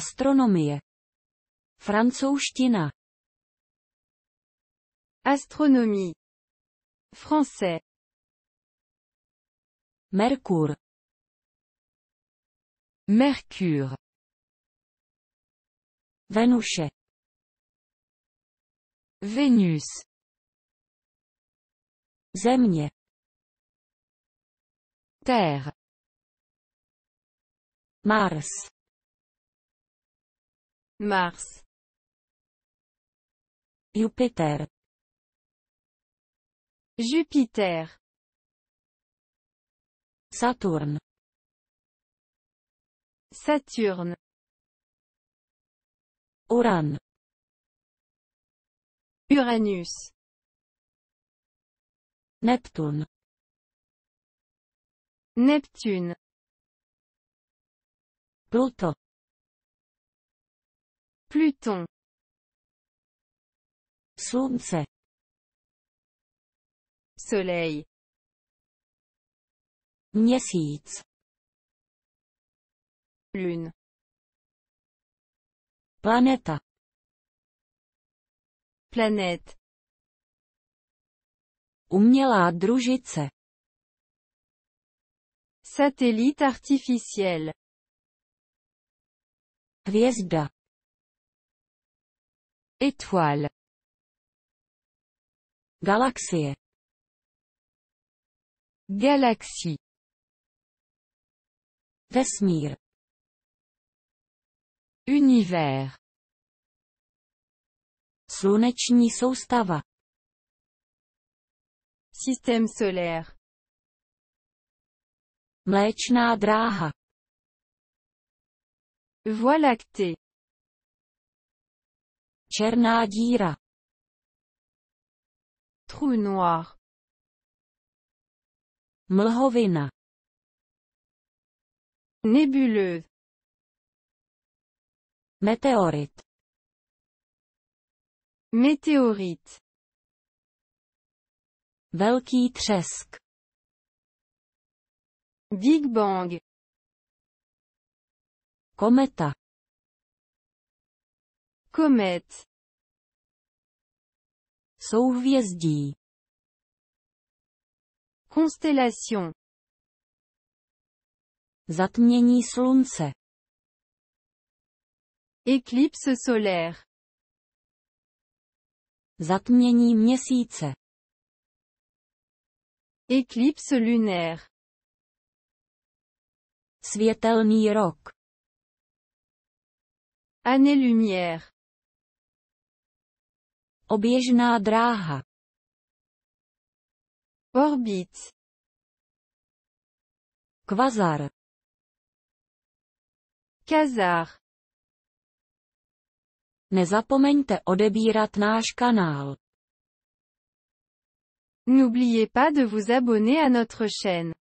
Astronomie. Francouzština. Astronomie. Français. Mercure. Mercure. venus Vénus. Zemnie. Terre. Mars. Mars. Jupiter. Jupiter. Saturne. Saturne. Uran. Uranus. Neptune. Neptune. Pluto. Pluton. Słońce. Soleil. Miesiąc. Lune. Planeta. Planète. Umělá družice. Satellite artificiel. Hvězda. Étoile. Galaxie. Galaxie. Vesmir. Univers. Sluneční soustava. Système solaire. Mléčná dráha. Voie lactée. Černá díra. Trou noir. Mlhovina. Nebuleuse. Meteorit. Meteorit. Velký třesk. Big Bang. Kometa. Comète. Souhvězdí. Constellation. Zatmění slunce. Éclipse solaire. Zatmění měsíce. Éclipse lunaire. Světelný rok. Année lumière. Oběžná dráha. Orbit. Kvazar. Kazar. Nezapomeňte odebírat náš kanál. N'oubliez pas de vous abonner à notre chaîne.